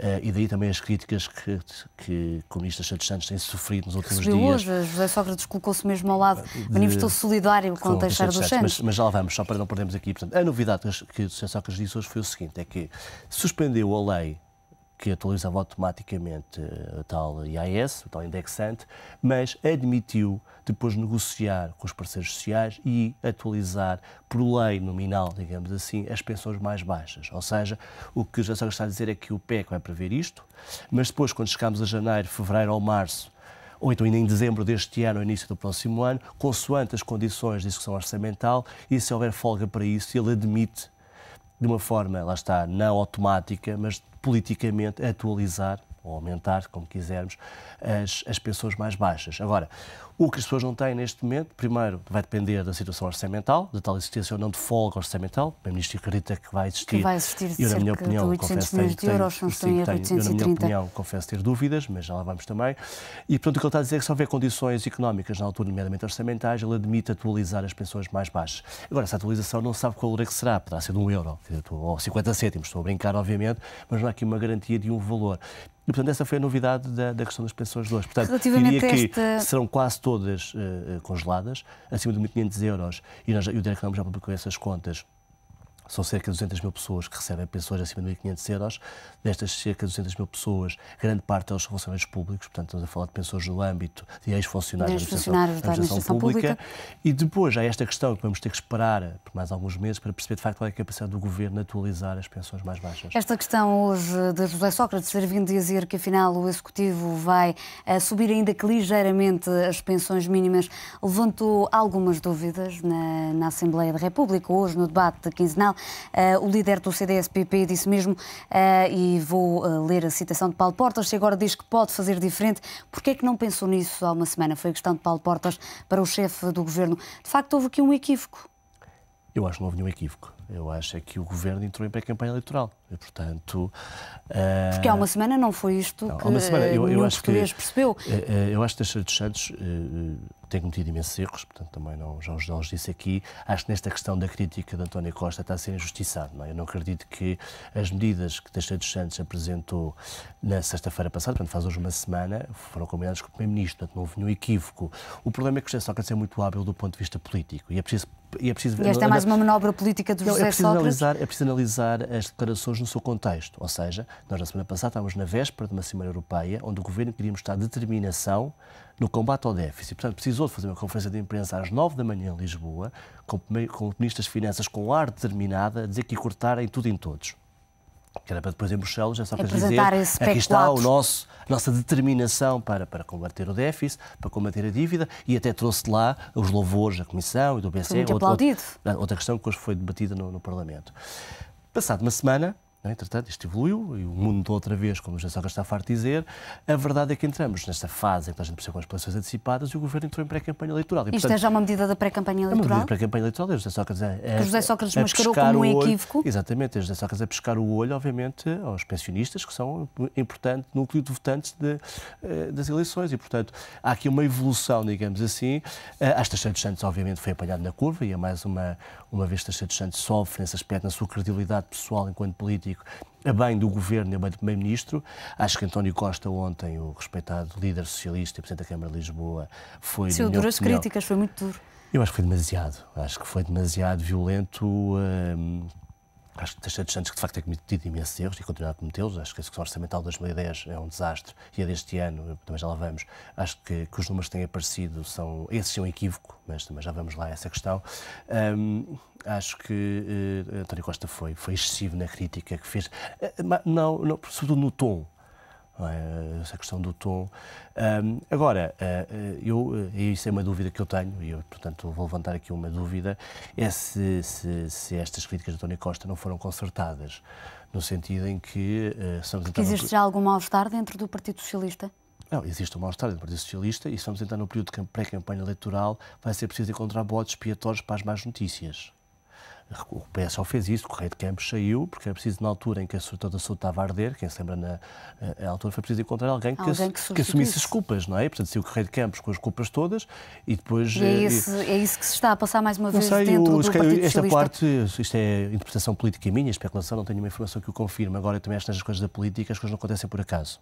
Eh, e daí também as críticas que, que comunistas Santos Santos têm sofrido nos últimos Recebiu dias. hoje, José Sócrates colocou-se mesmo ao lado, manifestou manifestou solidário com, com Teixeira dos Santos. Santos. Mas, mas, já lá vamos, só para não perdermos aqui. Portanto, a novidade que, que o José Sócrates disse hoje foi o seguinte, é que suspendeu a lei que atualizava automaticamente eh, a tal IAS, o tal indexante, mas admitiu depois negociar com os parceiros sociais e atualizar por lei nominal, digamos assim, as pensões mais baixas. Ou seja, o que o José está a dizer é que o PEC vai prever isto, mas depois, quando chegamos a janeiro, fevereiro ou março, ou então ainda em dezembro deste ano, ou início do próximo ano, consoante as condições de execução orçamental, e se houver folga para isso, ele admite de uma forma, lá está, não automática, mas politicamente atualizar ou aumentar, como quisermos, as, as pensões mais baixas. Agora, o que as pessoas não têm neste momento, primeiro, vai depender da situação orçamental, de tal existência ou não de folga orçamental. O Primeiro-Ministro acredita que vai existir. Que vai existir eu, na minha opinião, confesso ter, de euros, tenho, sim, tenho, eu, na minha opinião, confesso ter dúvidas, mas já lá vamos também. E, portanto, o que ele está a dizer é que se houver condições económicas na altura, nomeadamente orçamentais, ele admite atualizar as pensões mais baixas. Agora, essa atualização não sabe qual valor é que será. Poderá ser de um euro, ou 50 cêntimos. Estou a brincar, obviamente, mas não há aqui uma garantia de um valor. E, portanto, essa foi a novidade da, da questão das pensões de hoje. Portanto, diria que esta... serão quase todas uh, congeladas, acima de 1.500 euros, e, nós, e o Diretor Económico já publicou essas contas são cerca de 200 mil pessoas que recebem pensões acima de 1.500 euros. Destas cerca de 200 mil pessoas, grande parte delas são funcionários públicos, portanto, estamos a falar de pensões no âmbito de ex-funcionários da administração, da administração pública. pública. E depois há esta questão que vamos ter que esperar por mais alguns meses para perceber de facto qual é a capacidade do governo atualizar as pensões mais baixas. Esta questão hoje de José Sócrates servindo dizer que afinal o Executivo vai eh, subir ainda que ligeiramente as pensões mínimas levantou algumas dúvidas na, na Assembleia da República, hoje no debate de quinzenal. Uh, o líder do CDS-PP disse mesmo, uh, e vou uh, ler a citação de Paulo Portas, se agora diz que pode fazer diferente, porquê é que não pensou nisso há uma semana? Foi a questão de Paulo Portas para o chefe do governo. De facto, houve aqui um equívoco. Eu acho que não houve nenhum equívoco. Eu acho é que o governo entrou em pré-campanha eleitoral. E, portanto, uh... Porque há uma semana não foi isto não, que há uma semana. Eu, eu acho que percebeu. Eh, eh, eu acho que Teixeira dos Santos uh, tem cometido imensos erros, portanto também não, já, já os disse aqui. Acho que nesta questão da crítica de António Costa está a ser injustiçado. Não é? Eu não acredito que as medidas que Teixeira dos Santos apresentou na sexta-feira passada, portanto faz hoje uma semana, foram combinadas com o Primeiro-Ministro, portanto não houve nenhum equívoco. O problema é que o José Sócrates é muito hábil do ponto de vista político e é preciso... E, é preciso, e esta é mais uma manobra política do não, é José é preciso Sócrates? Analisar, é preciso analisar as declarações no seu contexto. Ou seja, nós na semana passada estávamos na véspera de uma Cimeira Europeia, onde o Governo queria mostrar determinação no combate ao déficit. Portanto, precisou de fazer uma conferência de imprensa às 9 da manhã em Lisboa, com, o Ministro das Finanças com ar determinado a dizer que ia cortar em tudo e em todos que era para depois em Bruxelas, é só para dizer aqui está o nosso, a nossa determinação para, para combater o déficit, para combater a dívida e até trouxe de lá os louvores da Comissão e do BCE. outra, outra, outra, questão que hoje foi debatida no, no Parlamento. Passado uma semana, é? Entretanto, isto evoluiu e o mundo mudou outra vez, como já Soca está farto de dizer. A verdade é que entramos nesta fase em que a gente percebeu com as eleições antecipadas e o governo entrou em pré-campanha eleitoral. E, Isto é já uma medida da pré-campanha eleitoral? É uma medida da pré-campanha eleitoral. É José Sócrates, a, a, José Sócrates mascarou como um equívoco? Olho, exatamente. É José Sócrates a pescar o olho, obviamente, aos pensionistas, que são importante núcleo de votantes de, eh, das eleições. E, portanto, há aqui uma evolução, digamos assim. A taxas de Santos, obviamente, foi apanhada na curva e é mais uma, uma vez Taxas de Santos sofre nesse aspecto, na sua credibilidade pessoal enquanto político político a bem do governo e a bem do primeiro-ministro. Acho que António Costa, ontem, o respeitado líder socialista e presidente da Câmara de Lisboa, foi. Sim, duras críticas, foi muito duro. Eu acho que foi demasiado. Acho que foi demasiado violento. Hum, Acho que Teixeira dos Santos, que de facto tem cometido imensos erros e continua a cometê-los. Acho que a execução orçamental de 2010 é um desastre e a deste ano, também já lá vamos, acho que, que os números que têm aparecido são. esse é um equívoco, mas também já vamos lá a essa questão. Um, acho que uh, António Costa foi, foi excessivo na crítica que fez. Uh, não, não, sobretudo no tom é? essa questão do tom. agora, eh, eh, eu, eh, isso é uma dúvida que eu tenho, e eu, portanto, vou levantar aqui uma dúvida, é se, se, se estas críticas de António Costa não foram consertadas, no sentido em que... são estamos existe já algum mal-estar dentro do Partido Socialista? Não, existe um mal-estar do Partido Socialista e estamos a entrar no período de pré-campanha eleitoral, vai ser preciso encontrar botes expiatórios para as más notícias. O PSO fez isso, o Correio de Campos saiu, porque era preciso, na altura em que a, toda da saúde estava a arder, quem se lembra, na, na eh, altura foi preciso encontrar alguém, alguém que, que, assumisse as culpas, não é? Portanto, saiu o Correio de Campos com as culpas todas e depois. E é, eh, isso, e... é isso que se está a passar mais uma não vez sei, dentro o, do Partido Esta parte, isto é interpretação política minha, especulação, não tenho nenhuma informação que o confirme. Agora, também estas coisas da política, as coisas não acontecem por acaso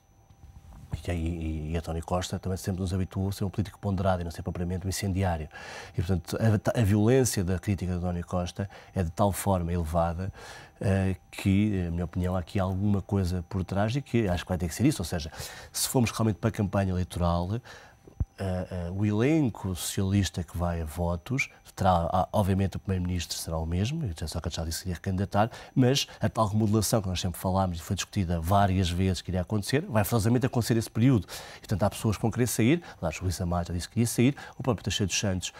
e, e, e, António Costa também sempre nos habituou a ser um político ponderado e não ser propriamente um incendiário. E, portanto, a, a violência da crítica de António Costa é de tal forma elevada Uh, que, na minha opinião, há aqui alguma coisa por trás e que acho que vai ter que ser isso. Ou seja, se formos realmente para a campanha eleitoral, Uh, uh, o elenco socialista que vai a votos, terá, ah, obviamente o Primeiro-Ministro será o mesmo, o só já disse que iria recandidatar, mas a tal remodelação que nós sempre falámos e foi discutida várias vezes que iria acontecer, vai forçosamente acontecer esse período. E, portanto, há pessoas que vão querer sair, lá a Amado já disse que iria sair, o próprio Teixeira dos Santos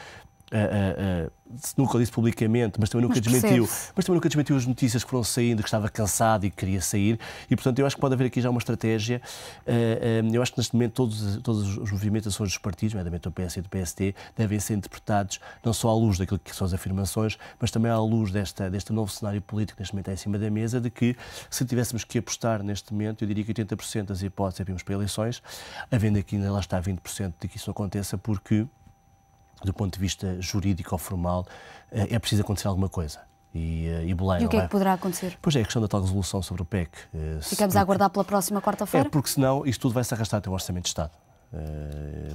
Uh, uh, nunca disse publicamente, mas também nunca mas desmentiu. Mas também nunca desmentiu as notícias que foram saindo, que estava cansado e que queria sair. E, portanto, eu acho que pode haver aqui já uma estratégia. Eh, eh, eu acho que neste momento todos, todos os movimentações dos partidos, nomeadamente do PS e do PST, devem ser interpretados não só à luz daquilo que são as afirmações, mas também à luz desta, deste novo cenário político que neste momento está é em cima da mesa, de que se tivéssemos que apostar neste momento, eu diria que 80% das hipóteses é abrimos para eleições, havendo aqui ainda lá está 20% de que isso aconteça, porque do ponto de vista jurídico ou formal, eh, é preciso acontecer alguma coisa. E, eh, e, Belém, e o que é, que é? poderá acontecer? Pois é, a questão da tal resolução sobre o PEC. Eh, Ficamos a aguardar pela próxima quarta-feira? É, porque senão isto tudo vai se arrastar até o Orçamento de Estado.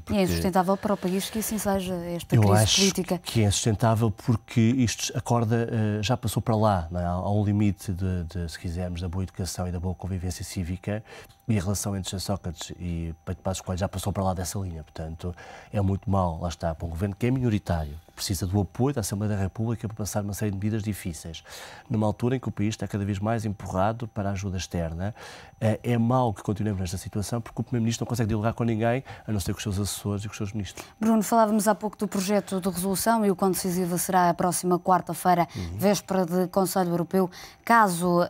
Porque... E é insustentável para o país que assim seja esta eu crise acho política. Que é insustentável porque isto, acorda já passou para lá, não é? há um limite, de, de, se quisermos, da boa educação e da boa convivência cívica e a relação entre Sócrates e Pedro Passos Coelho já passou para lá dessa linha. Portanto, é muito mal, lá está, para um governo que é minoritário, que precisa do apoio da Assembleia da República para passar uma série de medidas difíceis. Numa altura em que o país está cada vez mais empurrado para a ajuda externa, eh, é mal que continuemos nesta situação porque o Primeiro-Ministro não consegue dialogar com ninguém, a não ser com os seus assessores e com os seus ministros. Bruno, falávamos há pouco do projeto de resolução e o quão decisiva será a próxima quarta-feira, uhum. véspera de Conselho Europeu. Caso uh,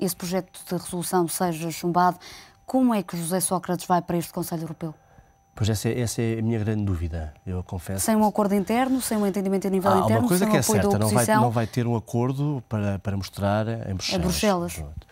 esse projeto de resolução seja chumbado, como é que José Sócrates vai para este Conselho Europeu? Pois essa é, essa é a minha grande dúvida, eu confesso. Sem um acordo interno, sem um entendimento a nível ah, interno, uma coisa sem que é certa, não vai, não vai, ter um acordo para, para mostrar em Bruxelas. É Bruxelas. Pronto.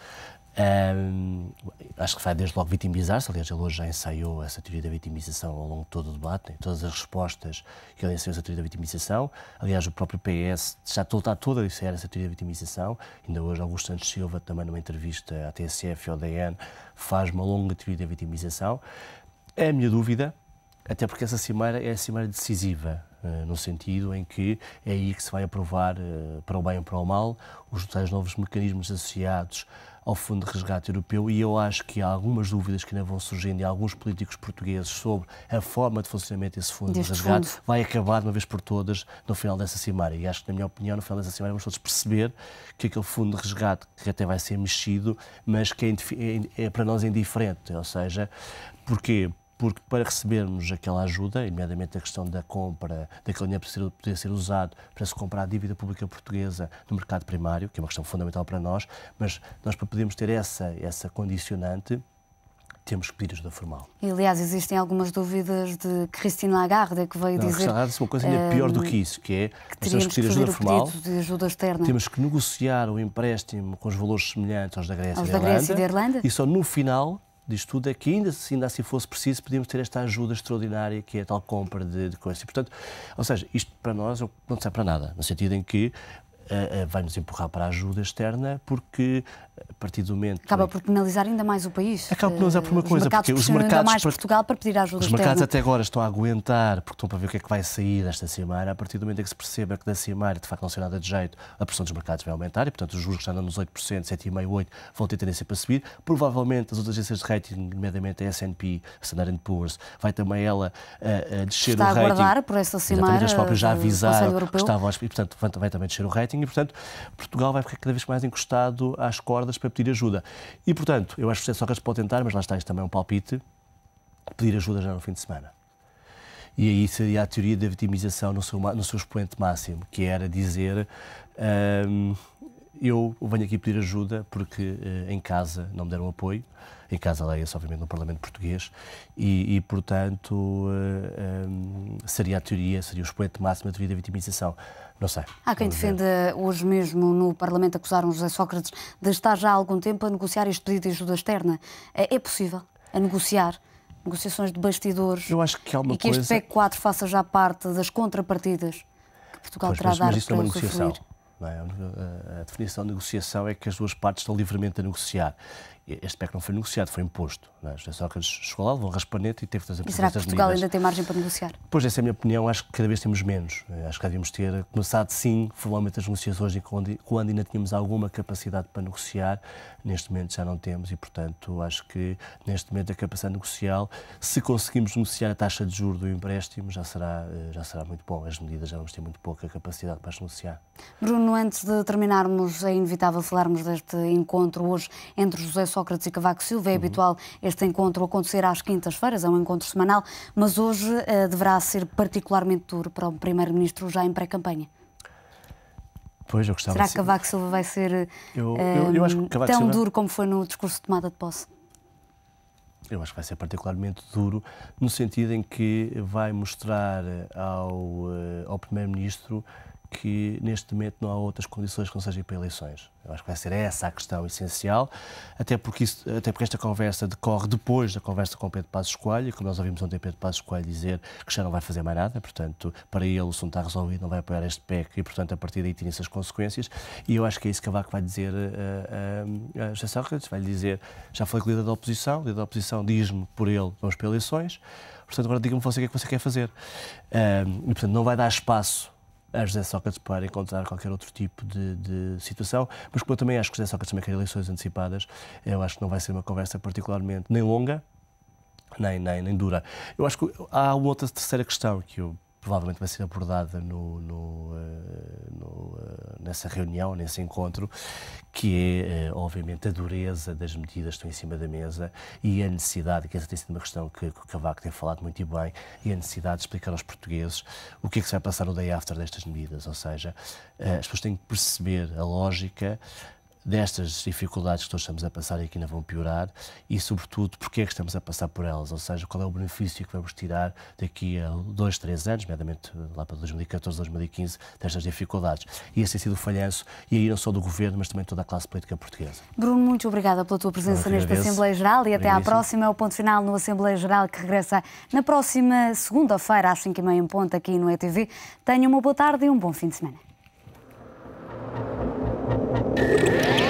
Um, acho que vai desde logo vitimizar-se, aliás, ele hoje já ensaiou essa teoria da vitimização ao longo de todo o debate, em todas as respostas que ele ensaiou essa teoria da vitimização. Aliás, o próprio PS já está todo a ensaiar essa teoria da vitimização. Ainda hoje, Augusto Santos Silva, também numa entrevista à TSF e ao DN, faz uma longa teoria da vitimização. É a minha dúvida, até porque essa cimeira é a cimeira decisiva eh, no sentido em que é aí que se vai aprovar, eh, para o bem ou para o mal, os tais novos mecanismos associados ao Fundo de Resgate Europeu e eu acho que há algumas dúvidas que ainda vão surgindo e alguns políticos portugueses sobre a forma de funcionamento desse Fundo Deste de Resgate fundo. vai acabar de uma vez por todas no final dessa cimeira. E acho que, na minha opinião, no final dessa cimeira vamos todos perceber que aquele Fundo de Resgate que até vai ser mexido, mas que é, é, é para nós indiferente, ou seja, porque porque para recebermos aquela ajuda, nomeadamente a questão da compra, daquele dinheiro poder, poder ser usado para se comprar a dívida pública portuguesa no mercado primário, que é uma questão fundamental para nós, mas nós para podermos ter essa, essa condicionante, temos que pedir ajuda formal. E, aliás, existem algumas dúvidas de Cristina Lagarde, que veio não, dizer... Christine Lagarde uma coisa ainda pior do que isso, que é que nós temos que pedir ajuda formal, de ajuda externa. temos que negociar o empréstimo com os valores semelhantes aos da Grécia, aos e, da Grécia e da Irlanda, e só no final disto tudo é que, ainda se, ainda assim fosse preciso, podíamos ter esta ajuda extraordinária que é a tal compra de, de coisas. E, portanto, ou seja, isto para nós é não serve para nada, no sentido em que vai nos empurrar para a ajuda externa, porque a partir do momento. Acaba por penalizar ainda mais o país. Acaba por penalizar por uma eh, coisa, porque os mercados. Porque os mercados ainda mais Portugal para pedir ajuda Os externa. mercados até agora estão a aguentar, porque estão para ver o que é que vai sair desta Cimeira. A partir do momento em que se perceba que da Cimeira, de facto, não será nada de jeito, a pressão dos mercados vai aumentar e, portanto, os juros que estão nos 8%, 7,5%, vão ter tendência para subir. Provavelmente as outras agências de rating, nomeadamente a SP, a Standard Poor's, vai também ela a, eh, eh, descer Está o rating. Está a aguardar por esta Cimeira. As próprias já avisaram que estavam. E, portanto, vai também descer o rating e, portanto, Portugal vai ficar cada vez mais encostado às cordas para pedir ajuda. E, portanto, eu acho que o Sérgio Sócrates pode tentar, mas lá está, isto também é um palpite, pedir ajuda já no fim de semana. E aí seria a teoria da vitimização no seu, no seu expoente máximo, que era dizer. Hum, eu venho aqui pedir ajuda porque eh, em casa não me deram apoio, em casa leia-se, obviamente, no Parlamento Português, e, e portanto, um, eh, eh, seria a teoria, seria o expoente máximo da teoria da vitimização. Não sei. Há quem defenda hoje mesmo no Parlamento acusaram José Sócrates de estar já há algum tempo a negociar este pedido de ajuda externa. É, é possível a negociar? Negociações de bastidores. Eu acho que há uma e que coisa... este PEC 4 faça já parte das contrapartidas que Portugal pois, terá mas, a dar isso é para não é uma negociação. É? A definição de negociação é que as duas partes estão livremente a negociar. Este PEC não foi negociado, foi imposto. Não é? José Sócrates chegou lá, levou um raspanete e teve que fazer E será que Portugal ainda tem margem para negociar? Pois, essa é a minha opinião. Acho que cada vez temos menos. Acho que devíamos ter começado, sim, formalmente as negociações quando ainda tínhamos alguma capacidade para negociar. Neste momento já não temos e, portanto, acho que neste momento a capacidade negocial, se conseguirmos negociar a taxa de juros do empréstimo, já será, eh, já será muito bom. As medidas já vamos ter muito pouca capacidade para as negociar. Bruno, antes de terminarmos, é inevitável falarmos deste encontro hoje entre José Sócrates e Cavaco Silva. É uhum. habitual este encontro acontecer às quintas-feiras, é um encontro semanal, mas hoje uh, deverá ser particularmente duro para o Primeiro-Ministro já em pré-campanha. Pois, eu gostava Será que Cavaco Silva vai ser eu, eu, eh, eu um, tão Silva... duro como foi no discurso de tomada de posse? Eu acho que vai ser particularmente duro, no sentido em que vai mostrar ao, eh, ao Primeiro-Ministro que neste momento não há outras condições que não sejam para eleições. Eu acho que vai ser essa a questão essencial, até porque, isso, até porque esta conversa decorre depois da conversa com Pedro Passos Coelho, como nós ouvimos ontem Pedro Passos Coelho dizer que já não vai fazer mais nada, portanto, para ele o assunto está resolvido, não vai apoiar este PEC e, portanto, a partir daí tem se as consequências. E eu acho que é isso que Cavaco vai dizer eh, eh, eh, a, a, Sócrates, vai dizer, já falei com o líder da oposição, o líder da oposição diz-me por ele, vamos para eleições, portanto, agora diga-me você o que é que você quer fazer. Um, e, portanto, não vai dar espaço a José Sócrates para encontrar qualquer outro tipo de, de situação, mas como eu também acho que José Sócrates também quer eleições antecipadas, eu acho que não vai ser uma conversa particularmente nem longa, nem, nem, nem dura. Eu acho que há outra terceira questão que eu provavelmente vai ser abordada no, no, eh, no, eh, nessa reunião, nesse encontro, que é, eh, obviamente, a dureza das medidas que estão em cima da mesa e a necessidade, que essa tem sido uma questão que, o Cavaco tem falado muito bem, e a necessidade de explicar aos portugueses o que é que se vai passar no day after destas medidas, ou seja, as pessoas têm que perceber a lógica, destas dificuldades que todos estamos a passar e que ainda vão piorar e, sobretudo, porque é que estamos a passar por elas, ou seja, qual é o benefício que vamos tirar daqui a dois, três anos, nomeadamente eh, lá para 2014, 2015, destas dificuldades. E esse tem sido o falhanço, e aí não só do governo, mas também toda a classe política portuguesa. Bruno, muito obrigada pela tua presença Bom, nesta Assembleia Geral e até à próxima. É o ponto final no Assembleia Geral que regressa na próxima segunda-feira, às 5h30 em ponto, aqui no ETV. tenha uma boa tarde e um bom fim de semana. Thank you.